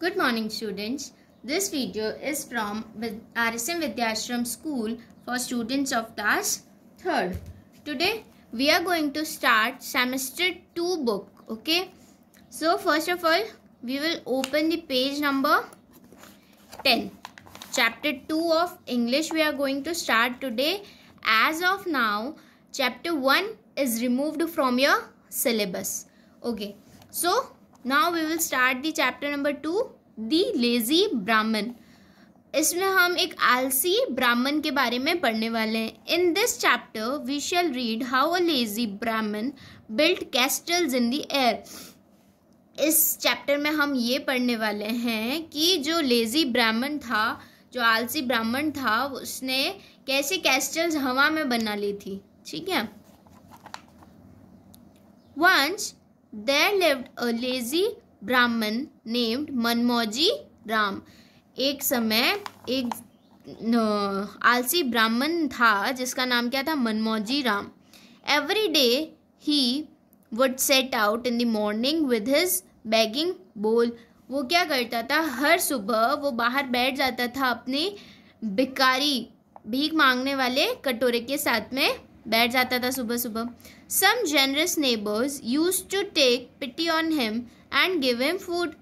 Good morning students. This video is from RSM Vidyashram School for students of class 3rd. Today we are going to start semester 2 book. Okay. So first of all we will open the page number 10. Chapter 2 of English we are going to start today. As of now chapter 1 is removed from your syllabus. Okay. So now we will start the chapter number two the lazy Brahmin इसमें हम एक आलसी ब्राह्मण के बारे में पढ़ने वाले हैं in this chapter we shall read how a lazy Brahmin built castles in the air इस चैप्टर में हम ये पढ़ने वाले हैं कि जो लेजी ब्राह्मण था जो आलसी ब्राह्मण था उसने कैसे कैस्टल्स हवा में बना ली थी ठीक है once there lived a lazy brahman named manmoji ram एक समय एक आलसी ब्राह्मण था जिसका नाम क्या था Manmoji Ram every day he would set out in the morning with his begging bowl वो क्या करता था हर सुबह वो बाहर बैठ जाता था अपने भिकारी भीख मांगने वाले कटोरे के साथ में बैठ जाता था सुबह सुबह some generous neighbours used to take pity on him and give him food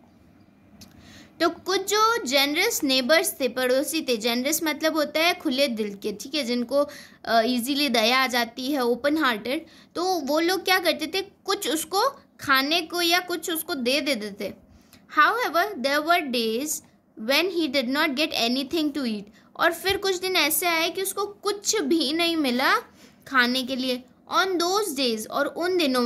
तो कुछ जो जेनरस नेबर्स थे पड़ोसी थे जेनरस मतलब होता है खुले दिल के ठीक है जिनको इजीली दया आ जाती है ओपन हार्टेड तो वो लोग क्या करते थे कुछ उसको खाने को या कुछ उसको दे देते थे however there were days when he did not get anything to eat और फिर कुछ दिन ऐसे आए कि उसको कुछ भी नहीं मिला खाने के लिए ऑन दोज डेज और उन दिनों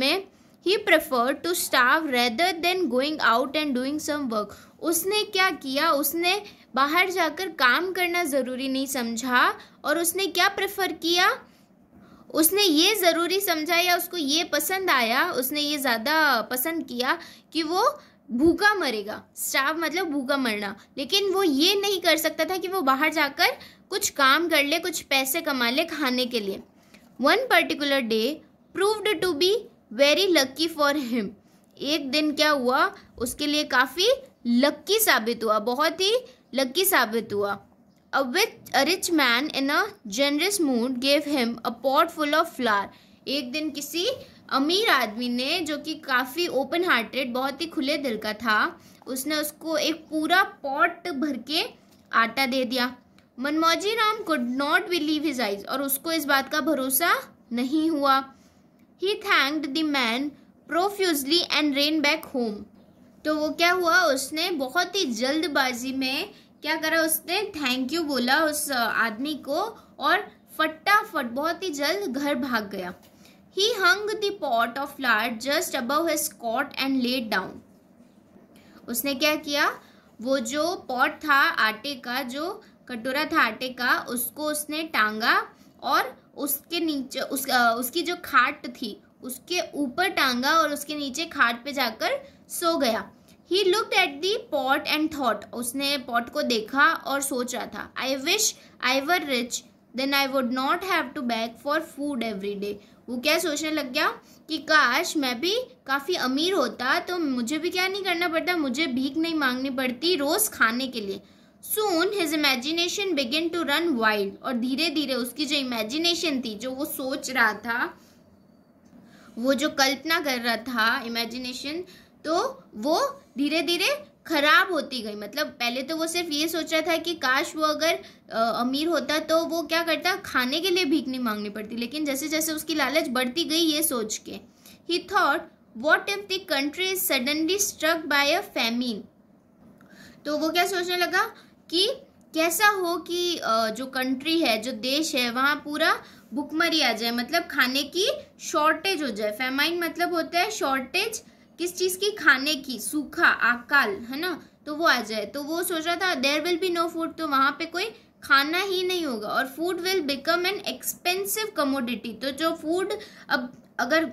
में he prefer to starve rather than going out and doing some work उसने क्या किया उसने बाहर जाकर काम करना ज़रूरी नहीं समझा और उसने क्या प्रेफर किया उसने ये ज़रूरी समझा या उसको ये पसंद आया उसने ये ज़्यादा पसंद किया कि वो भूखा मरेगा स्टाफ मतलब भूखा मरना लेकिन वो ये नहीं कर सकता था कि वो बाहर जाकर कुछ काम कर ले कुछ पैसे कमा ले खाने के लिए one particular day proved to be very lucky for him एक दिन क्या हुआ उसके लिए काफ़ी लक्की साबित हुआ बहुत ही लक्की साबित हुआ a which a rich man in a generous mood gave him a pot full of flour एक दिन किसी अमीर आदमी ने जो कि काफ़ी ओपन हार्टेड बहुत ही खुले दिल का था उसने उसको एक पूरा पॉट भर के आटा दे दिया Manmoji Ram could not believe his eyes और उसको इस बात का भरोसा नहीं हुआ he thanked the man profusely and ran back home तो वो क्या हुआ उसने बहुत ही जल्दबाजी में क्या करा उसने थैंक यू बोला उस आदमी को और फटाफट बहुत ही जल्द घर भाग गया he hung the pot of flour just above his cot and lay down उसने क्या किया वो जो पॉट था आटे का जो कटोरा था आटे का उसको उसने टांगा और उसके नीचे उस आ, उसकी जो खाट थी उसके ऊपर टांगा और उसके नीचे खाट पे जाकर सो गया he look at the pot and thought उसने पॉट को देखा और सोच रहा था I wish I were rich then I would not have to beg for food every day वो क्या सोचने लग गया कि काश मैं भी काफ़ी अमीर होता तो मुझे भी क्या नहीं करना पड़ता मुझे भीख नहीं मांगनी पड़ती रोज़ खाने के लिए soon his imagination begin to run wild और धीरे धीरे उसकी जो इमेजिनेशन थी जो वो सोच रहा था वो जो कल्पना कर रहा था इमेजिनेशन तो वो धीरे धीरे खराब होती गई मतलब पहले तो वो सिर्फ ये सोच रहा था कि काश वो अगर आ, अमीर होता तो वो क्या करता खाने के लिए भीख नहीं मांगनी पड़ती लेकिन जैसे जैसे उसकी लालच बढ़ती गई ये सोच के he thought what if the country is suddenly struck by a famine तो वो क्या सोचने लगा कि कैसा हो कि जो कंट्री है जो देश है वहाँ पूरा भुखमरी आ जाए मतलब खाने की शॉर्टेज हो जाए फेमाइन मतलब होता है शॉर्टेज किस चीज़ की खाने की सूखा अकाल है ना तो वो आ जाए तो वो सोच रहा था there will be no food तो वहाँ पे कोई खाना ही नहीं होगा और food will become an expensive commodity तो जो फूड अब अगर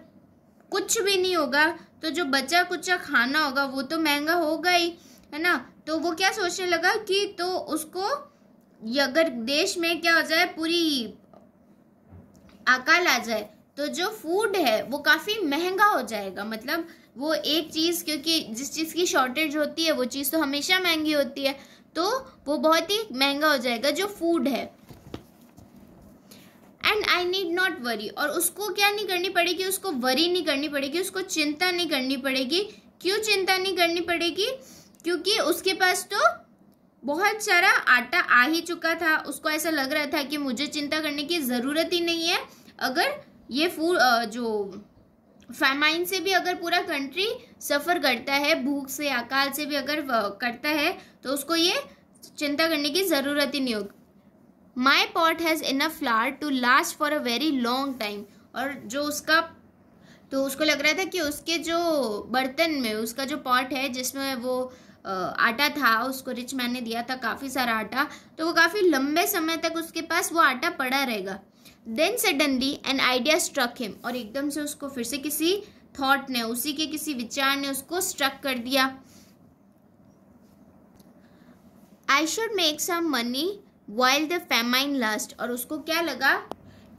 कुछ भी नहीं होगा तो जो बचा कुचा खाना होगा वो तो महंगा होगा ही है ना तो वो क्या सोचने लगा कि तो उसको अगर देश में क्या हो जाए पूरी अकाल आ जाए तो जो फूड है वो काफ़ी महंगा हो जाएगा मतलब वो एक चीज़ क्योंकि जिस चीज़ की शॉर्टेज होती है वो चीज़ तो हमेशा महंगी होती है तो वो बहुत ही महंगा हो जाएगा जो फूड है and I need not worry और उसको क्या नहीं करनी पड़ेगी उसको वरी नहीं करनी पड़ेगी उसको चिंता नहीं करनी पड़ेगी क्यों चिंता नहीं करनी पड़ेगी क्योंकि उसके पास तो बहुत सारा आटा आ ही चुका था उसको ऐसा लग रहा था कि मुझे चिंता करने की ज़रूरत ही नहीं है अगर ये फूड जो फैमाइन से भी अगर पूरा कंट्री सफ़र करता है भूख से अकाल से भी अगर करता है तो उसको ये चिंता करने की ज़रूरत ही नहीं होगी my pot has enough flour to last for a very long time और जो उसका तो उसको लग रहा था कि उसके जो बर्तन में उसका जो पॉट है जिसमें वो आटा था उसको रिच मैन ने दिया था काफ़ी सारा आटा तो वो काफ़ी लंबे समय तक उसके पास वो आटा पड़ा रहेगा then suddenly an idea struck him और एकदम से उसको फिर से किसी थॉट ने उसी के किसी विचार ने उसको स्ट्रक कर दिया I should make some money while the famine last और उसको क्या लगा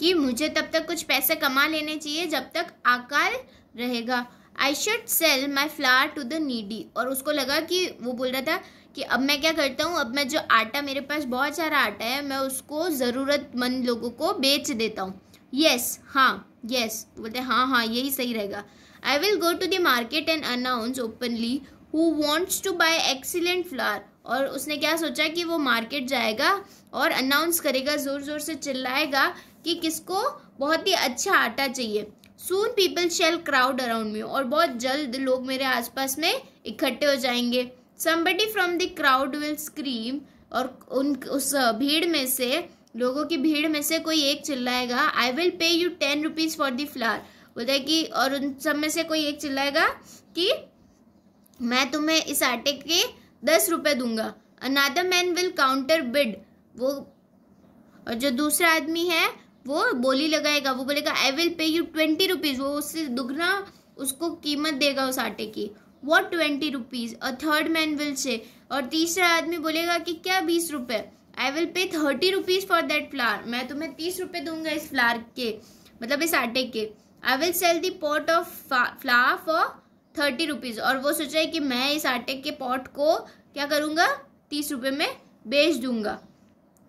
कि मुझे तब तक कुछ पैसे कमा लेने चाहिए जब तक आकार रहेगा I should sell my flour to the needy और उसको लगा कि वो बोल रहा था कि अब मैं क्या करता हूँ अब मैं जो आटा मेरे पास बहुत सारा आटा है मैं उसको ज़रूरतमंद लोगों को बेच देता हूँ येस हाँ यस तो बोलते हाँ हाँ यही सही रहेगा I will go to the market and announce openly who wants to buy excellent flour और उसने क्या सोचा कि वो मार्केट जाएगा और अनाउंस करेगा ज़ोर ज़ोर से चिल्लाएगा कि किसको बहुत ही अच्छा आटा चाहिए soon people shall crowd around me और बहुत जल्द लोग मेरे आसपास में इकट्ठे हो जाएंगे somebody from the crowd will scream और उन उस भीड़ में से लोगों की भीड़ में से कोई एक चिल्लाएगा I will pay you ten rupees for the flour बोलता है कि और उन सब में से कोई एक चिल्लाएगा कि मैं तुम्हें इस आटे के दस रुपये दूंगा another man will counter bid वो और जो दूसरा आदमी है वो बोली लगाएगा वो बोलेगा I will pay you twenty rupees वो उससे दुगना उसको कीमत देगा उस आटे की वॉट ट्वेंटी रुपीज़ और थर्ड मैन विल से और तीसरा आदमी बोलेगा कि क्या बीस रुपये I will pay thirty rupees for that flour मैं तुम्हें तीस रुपये दूंगा इस फ्लार के मतलब इस आटे के I will sell the pot of flour for thirty rupees और वो सोचा है कि मैं इस आटे के पॉट को क्या करूँगा तीस रुपये में बेच दूंगा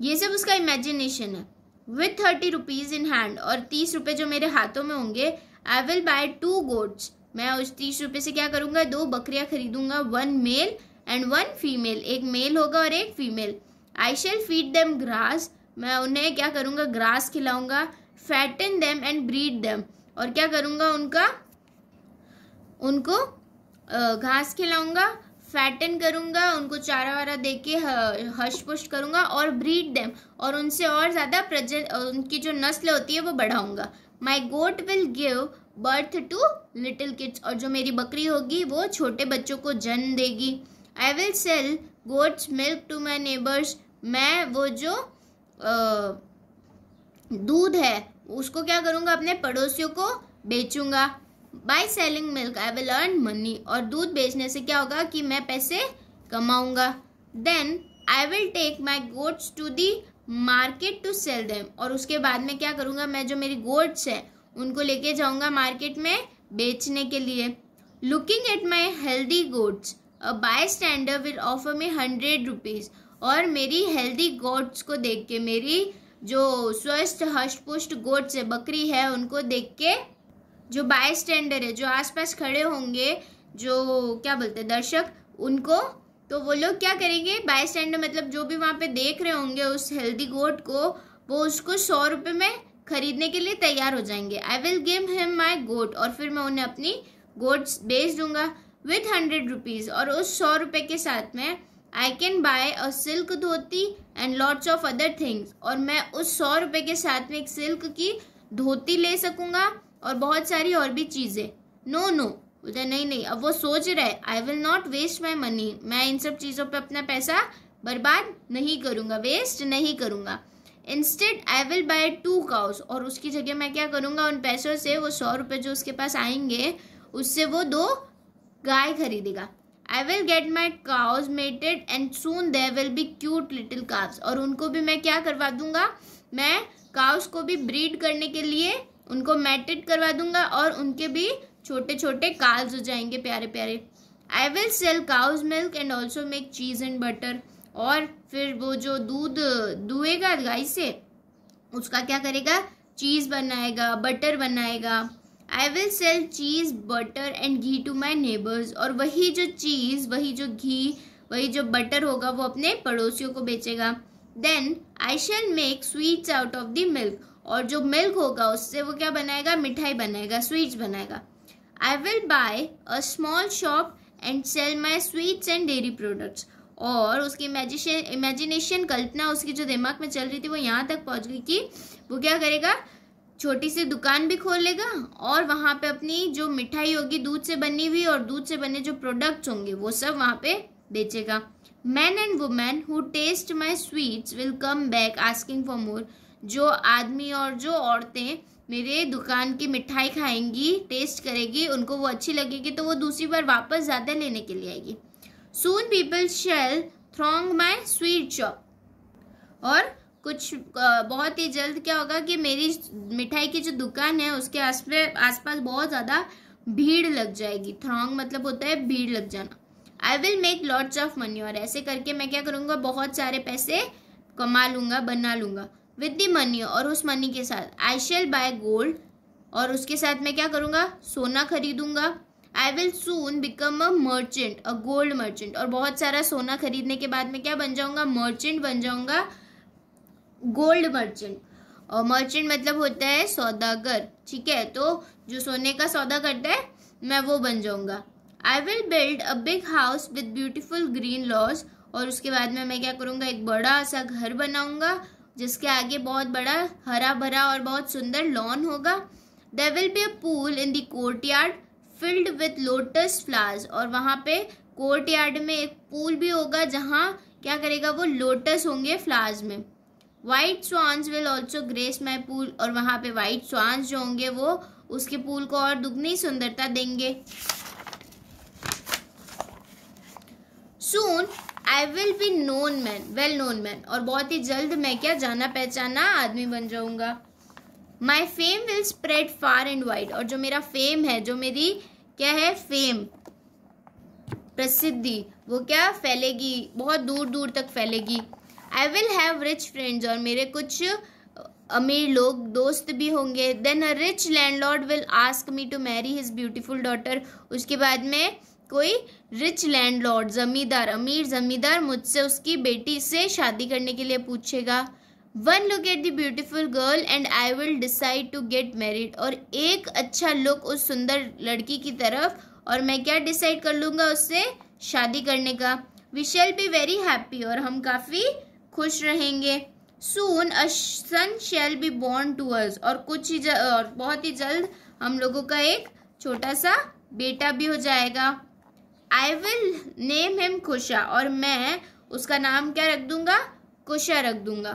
ये सब उसका इमेजिनेशन है with thirty rupees in hand और तीस रुपए जो मेरे हाथों में होंगे I will buy two goats मैं उस तीस रुपए से क्या करूंगा दो बकरियां खरीदूंगा one male and one female एक मेल होगा और एक female I shall feed them grass मैं उन्हें क्या करूंगा ग्रास खिलाऊँगा fatten them and breed them और क्या करूंगा उनका उनको घास खिलाऊंगा फैटन करूँगा उनको चारा वारा दे के हश पुष्ट करूँगा और ब्रीड देम और उनसे और ज़्यादा प्रज उनकी जो नस्ल होती है वो बढ़ाऊँगा my goat will give birth to little kids और जो मेरी बकरी होगी वो छोटे बच्चों को जन्म देगी I will sell goat's milk to my neighbours मैं वो जो दूध है उसको क्या करूँगा अपने पड़ोसियों को बेचूंगा by selling milk I will earn money और दूध बेचने से क्या होगा कि मैं पैसे कमाऊंगा then I will take my goats to the market to sell them और उसके बाद में क्या करूँगा मैं जो मेरी गोड्स है उनको लेके जाऊँगा मार्केट में बेचने के लिए looking at my healthy goats bystander will offer me hundred rupees और मेरी हेल्दी गोड्स को देख के मेरी जो स्वस्थ हष्ट पुष्ट गोड्स है बकरी है उनको देख के जो बाय स्टैंडर है जो आसपास खड़े होंगे जो क्या बोलते हैं दर्शक उनको तो वो लोग क्या करेंगे बाय स्टैंडर मतलब जो भी वहाँ पे देख रहे होंगे उस हेल्दी गोट को वो उसको सौ रुपये में खरीदने के लिए तैयार हो जाएंगे I will give him my goat और फिर मैं उन्हें अपनी गोट्स बेच दूंगा विथ हंड्रेड रुपीज़ और उस सौ रुपये के साथ में I can buy a silk dhoti and lots of other things और मैं उस सौ रुपये के साथ में एक सिल्क की धोती ले सकूँगा और बहुत सारी और भी चीज़ें नो नो बोलते नहीं नहीं अब वो सोच रहा है I will not waste my money मैं इन सब चीज़ों पे अपना पैसा बर्बाद नहीं करूँगा वेस्ट नहीं करूँगा instead I will buy two cows और उसकी जगह मैं क्या करूँगा उन पैसों से वो सौ रुपये जो उसके पास आएंगे उससे वो दो गाय खरीदेगा I will get my cows mated and soon there will be cute little calves और उनको भी मैं क्या करवा दूंगा मैं काउस को भी ब्रीड करने के लिए उनको मैटेड करवा दूंगा और उनके भी छोटे छोटे काल्स हो जाएंगे प्यारे प्यारे I will sell cow's milk and also make cheese and butter और फिर वो जो दूध दुएगा गाय से उसका क्या करेगा चीज़ बनाएगा बटर बनाएगा I will sell cheese butter and ghee to my neighbours और वही जो चीज़ वही जो घी वही जो बटर होगा वो अपने पड़ोसियों को बेचेगा then I shall make sweets out of the milk और जो मिल्क होगा उससे वो क्या बनाएगा मिठाई बनाएगा स्वीट्स बनाएगा I will buy a small shop and sell my sweets and dairy products और उसकी इमेजिशन इमेजिनेशन कल्पना उसकी जो दिमाग में चल रही थी वो यहाँ तक पहुँच गई कि वो क्या करेगा छोटी सी दुकान भी खोल लेगा और वहाँ पे अपनी जो मिठाई होगी दूध से बनी हुई और दूध से बने जो प्रोडक्ट्स होंगे वो सब वहाँ पे बेचेगा man and women who taste my sweets will come back asking for more जो आदमी और जो औरतें मेरे दुकान की मिठाई खाएंगी टेस्ट करेगी उनको वो अच्छी लगेगी तो वो दूसरी बार वापस ज़्यादा लेने के लिए आएगी soon people shall throng my sweet shop और कुछ बहुत ही जल्द क्या होगा कि मेरी मिठाई की जो दुकान है उसके आस आसपास बहुत ज़्यादा भीड़ लग जाएगी थ्रोंग मतलब होता है भीड़ लग जाना I will make lots of money और ऐसे करके मैं क्या करूँगा बहुत सारे पैसे कमा लूँगा बना लूँगा विद दी मनी और उस मनी के साथ आई शेल बाय गोल्ड और उसके साथ मैं क्या करूँगा सोना खरीदूंगा I will soon become a merchant a gold merchant और बहुत सारा सोना खरीदने के बाद में क्या बन जाऊंगा मर्चेंट बन जाऊंगा गोल्ड मर्चेंट और मर्चेंट मतलब होता है सौदागर ठीक है तो जो सोने का सौदा करता है मैं वो बन जाऊंगा I will build a big house with beautiful green lawns और उसके बाद में मैं क्या करूँगा एक बड़ा सा घर बनाऊँगा जिसके आगे बहुत बड़ा हरा भरा और बहुत सुंदर लॉन होगा there will be a pool in the courtyard filled with lotus flowers और वहाँ पे कोर्ट यार्ड में एक पूल भी होगा जहाँ क्या करेगा वो लोटस होंगे फ्लावर्स में white swans will also grace my pool और वहाँ पे वाइट स्वान्स जो होंगे वो उसके पूल को और दुगनी सुंदरता देंगे soon I will be known man well known man और बहुत ही जल्द मैं क्या जाना पहचाना आदमी बन जाऊंगा my fame will spread far and wide और जो मेरा फेम है जो मेरी क्या है फेम प्रसिद्धि वो क्या फैलेगी बहुत दूर दूर तक फैलेगी I will have rich friends और मेरे कुछ अमीर लोग दोस्त भी होंगे then a rich landlord will ask me to marry his beautiful daughter उसके बाद में कोई रिच लैंडलॉर्ड जमींदार अमीर जमींदार मुझसे उसकी बेटी से शादी करने के लिए पूछेगा one look at the beautiful girl and I will decide to get married और एक अच्छा लुक उस सुंदर लड़की की तरफ और मैं क्या डिसाइड कर लूँगा उससे शादी करने का we shall be very happy और हम काफ़ी खुश रहेंगे soon a son shall be born to us और कुछ ही और बहुत ही जल्द हम लोगों का एक छोटा सा बेटा भी हो जाएगा आई विल नेम हिम कुशा और मैं उसका नाम क्या रख दूंगा कुशा रख दूंगा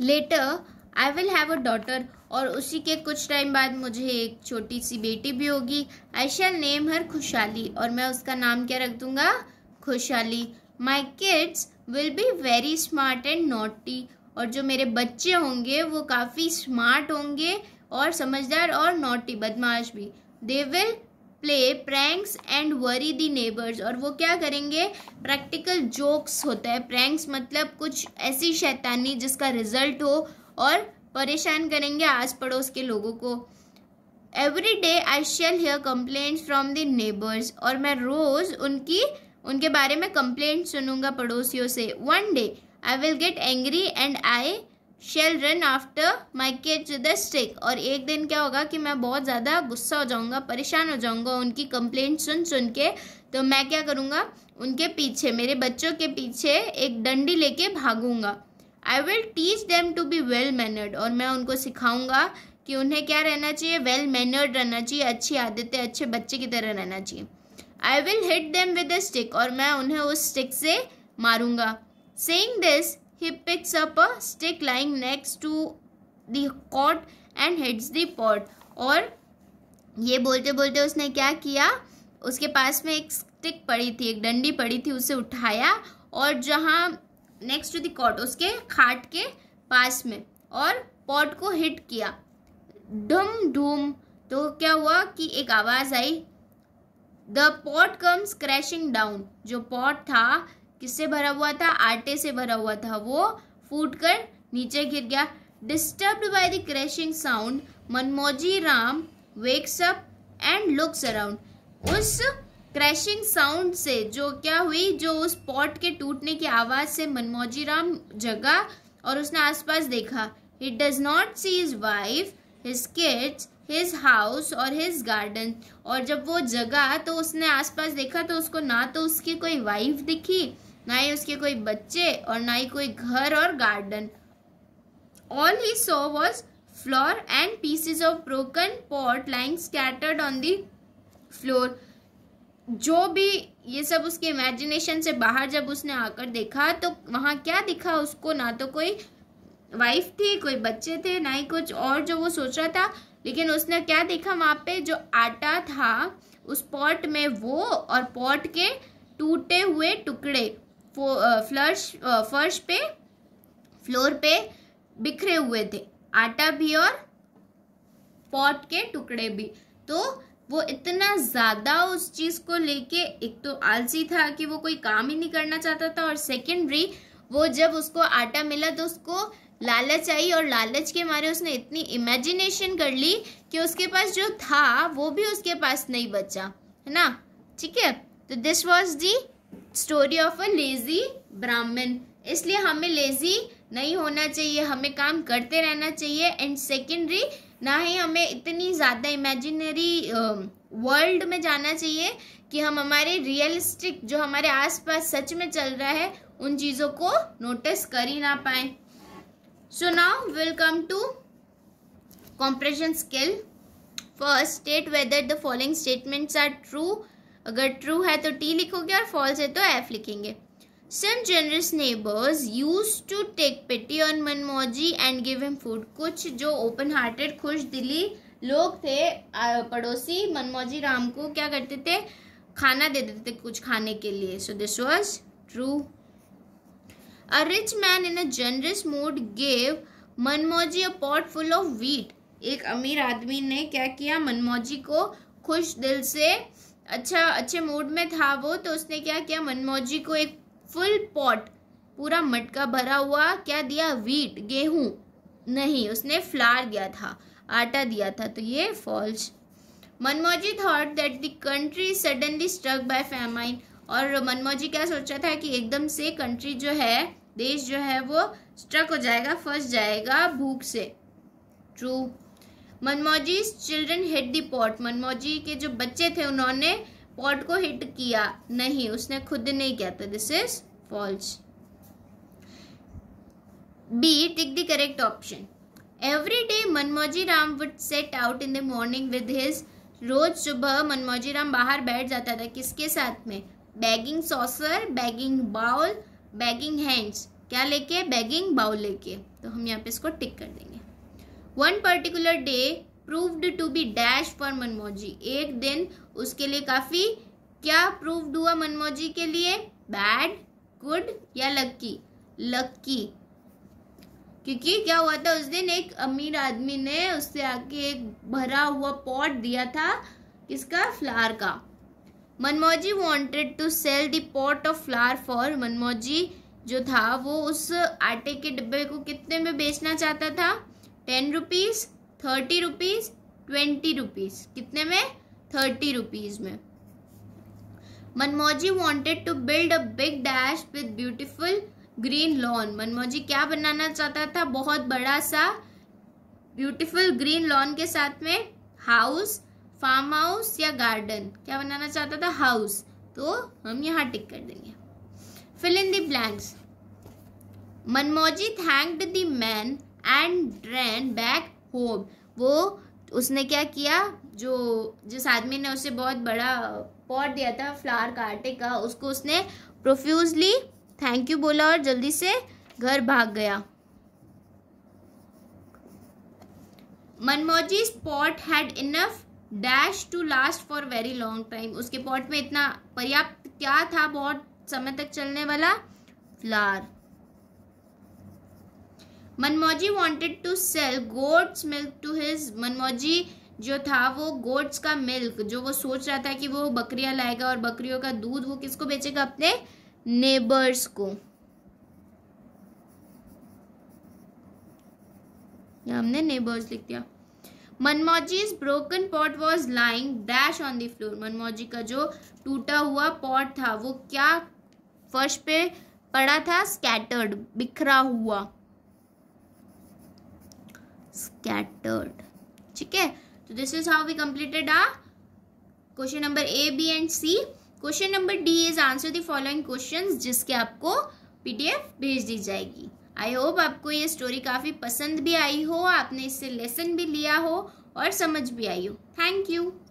later I will have a daughter और उसी के कुछ टाइम बाद मुझे एक छोटी सी बेटी भी होगी आई शैल नेम हर खुशहाली और मैं उसका नाम क्या रख दूंगा Khushhali my kids will be very smart and naughty और जो मेरे बच्चे होंगे वो काफ़ी स्मार्ट होंगे और समझदार और नोटी बदमाश भी they will play pranks and worry the neighbours और वो क्या करेंगे प्रैक्टिकल जोक्स होता है प्रैंक्स मतलब कुछ ऐसी शैतानी जिसका रिजल्ट हो और परेशान करेंगे आस पड़ोस के लोगों को every day I shall hear complaints from the neighbours और मैं रोज़ उनकी उनके बारे में कंप्लेंट सुनूंगा पड़ोसियों से one day I will get angry and I shall run after my kid the stick और एक दिन क्या होगा कि मैं बहुत ज़्यादा गुस्सा हो जाऊँगा परेशान हो जाऊँगा उनकी कंप्लेंट सुन सुन के तो मैं क्या करूँगा उनके पीछे मेरे बच्चों के पीछे एक डंडी लेके भागूंगा I will teach them to be well mannered और मैं उनको सिखाऊंगा कि उन्हें क्या रहना चाहिए वेल मैनर्ड रहना चाहिए अच्छी आदतें अच्छे बच्चे की तरह रहना चाहिए I will hit them with a stick और मैं उन्हें उस स्टिक से मारूंगा saying this he picks up a stick lying next to the cot and hits the pot और ये बोलते बोलते उसने क्या किया उसके पास में एक स्टिक पड़ी थी एक डंडी पड़ी थी उसे उठाया और जहाँ नेक्स्ट टू द कॉट उसके खाट के पास में और पॉट को हिट किया ढुम ढूम तो क्या हुआ कि एक आवाज़ आई the pot comes crashing down जो पॉट था किससे भरा हुआ था आटे से भरा हुआ था वो फूट कर नीचे गिर गया disturbed by the crashing sound Manmoji Ram wakes up and looks around उस क्रैशिंग साउंड से जो क्या हुई जो उस पॉट के टूटने की आवाज़ से मनमोजी राम जगा और उसने आसपास देखा he does not see his wife his kids his house और हिज गार्डन और जब वो जगा तो उसने आसपास देखा तो उसको ना तो उसकी कोई वाइफ दिखी ना ही उसके कोई बच्चे और ना ही कोई घर और garden all he saw was floor and pieces of broken pot lying scattered on the floor जो भी ये सब उसके इमेजिनेशन से बाहर जब उसने आकर देखा तो वहाँ क्या दिखा उसको ना तो कोई वाइफ थी कोई बच्चे थे ना ही कुछ और जो वो सोच रहा था लेकिन उसने क्या देखा वहाँ पे जो आटा था उस पॉट में वो और पॉट के टूटे हुए टुकड़े फ्लर्श फर्श पे फ्लोर पे बिखरे हुए थे आटा भी और पॉट के टुकड़े भी तो वो इतना ज़्यादा उस चीज़ को लेके एक तो आलसी था कि वो कोई काम ही नहीं करना चाहता था और सेकेंडरी वो जब उसको आटा मिला तो उसको लालच आई और लालच के मारे उसने इतनी इमेजिनेशन कर ली कि उसके पास जो था वो भी उसके पास नहीं बचा है ना ठीक है तो this was the story of a lazy Brahmin इसलिए हमें लेजी नहीं होना चाहिए हमें काम करते रहना चाहिए एंड सेकेंडरी ना ही हमें इतनी ज़्यादा इमेजिनरी वर्ल्ड um, में जाना चाहिए कि हम हमारे रियलिस्टिक जो हमारे आसपास सच में चल रहा है उन चीज़ों को नोटिस कर ही ना पाए so now welcome to comprehension skill first state whether the following statements are true अगर ट्रू है तो टी लिखोगे और फॉल्स है तो एफ लिखेंगे some generous neighbours used to take pity on Manmoji and give him food कुछ जो ओपन हार्टेड खुश दिली लोग थे पड़ोसी मनमोजी राम को क्या करते थे खाना दे देते थे कुछ खाने के लिए so this was true a rich man in a generous mood gave Manmoji a pot full of wheat एक अमीर आदमी ने क्या किया मनमोजी को खुश दिल से अच्छा अच्छे मूड में था वो तो उसने क्या किया मनमोजी को एक फुल पॉट पूरा मटका भरा हुआ क्या दिया वीट गेहूं नहीं उसने फ्लार दिया था आटा दिया था तो ये false Manmoji thought that the country suddenly struck by famine और मनमोजी क्या सोचा था कि एकदम से कंट्री जो है देश जो है वो स्ट्रक हो जाएगा फंस जाएगा भूख से true Manmoji children hit the pot Manmoji के जो बच्चे थे उन्होंने पॉट को हिट किया नहीं उसने खुद नहीं किया था this is false B tick the correct option every day Manmoji Ram would set out in the morning with his रोज सुबह मनमोजी राम बाहर बैठ जाता था किसके साथ में begging saucer begging bowl begging hands क्या लेके बैगिंग बाउल लेके तो हम यहाँ पे इसको टिक कर देंगे one particular day proved to be dash for Manmoji एक दिन उसके लिए काफ़ी क्या प्रूव्ड हुआ मनमोजी के लिए बैड गुड या लक्की लक्की क्योंकि क्या हुआ था उस दिन एक अमीर आदमी ने उससे आके एक भरा हुआ पॉट दिया था किसका फ्लावर का Manmoji wanted to sell the pot of flour for Manmoji जो था वो उस आटे के डिब्बे को कितने में बेचना चाहता था ten rupees thirty rupees twenty rupees कितने में थर्टी रुपीज़ में Manmoji wanted to build a big dash with beautiful green lawn Manmoji क्या बनाना चाहता था बहुत बड़ा सा ब्यूटीफुल ग्रीन लॉन के साथ में हाउस फार्म हाउस या गार्डन क्या बनाना चाहता था हाउस तो हम यहाँ टिक कर देंगे fill in the blanks Manmoji thanked the man and ran back home वो उसने क्या किया जो जिस आदमी ने उसे बहुत बड़ा पॉट दिया था फ्लावर का आटे का उसको उसने प्रोफ्यूजली थैंक यू बोला और जल्दी से घर भाग गया Manmoji pot had enough dash to last for very long time उसके पॉट में इतना पर्याप्त क्या था बहुत समय तक चलने वाला flour Manmoji wanted to sell goat's milk to his Manmoji जो था वो गोट्स का मिल्क जो वो सोच रहा था कि वो बकरियां लाएगा और बकरियों का दूध वो किसको बेचेगा अपने नेबर्स को हमने नेबर्स लिख दिया Manmoji broken pot was lying dash on the floor Manmoji का जो टूटा हुआ पॉट था वो क्या फर्श पे पड़ा था स्कैटर्ड बिखरा हुआ स्कैटर्ड ठीक है तो this is how we completed uh question number A B and C question number D is answer the following questions जिसके आपको पीडीएफ भेज दी जाएगी आई होप आपको ये स्टोरी काफ़ी पसंद भी आई हो आपने इससे लेसन भी लिया हो और समझ भी आई हो थैंक यू